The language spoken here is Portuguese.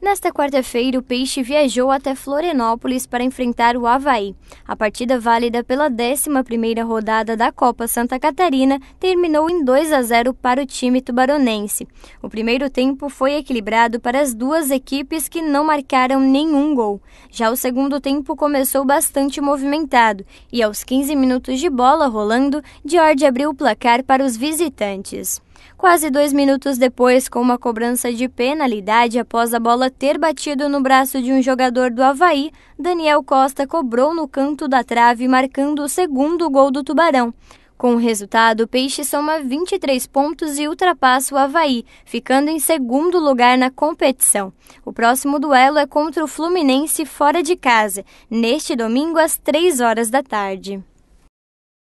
Nesta quarta-feira, o Peixe viajou até Florianópolis para enfrentar o Havaí. A partida válida pela 11ª rodada da Copa Santa Catarina terminou em 2 a 0 para o time tubaronense. O primeiro tempo foi equilibrado para as duas equipes que não marcaram nenhum gol. Já o segundo tempo começou bastante movimentado e aos 15 minutos de bola rolando, George abriu o placar para os visitantes. Quase dois minutos depois, com uma cobrança de penalidade após a bola ter batido no braço de um jogador do Havaí, Daniel Costa cobrou no canto da trave, marcando o segundo gol do Tubarão. Com o resultado, o Peixe soma 23 pontos e ultrapassa o Havaí, ficando em segundo lugar na competição. O próximo duelo é contra o Fluminense fora de casa, neste domingo às 3 horas da tarde.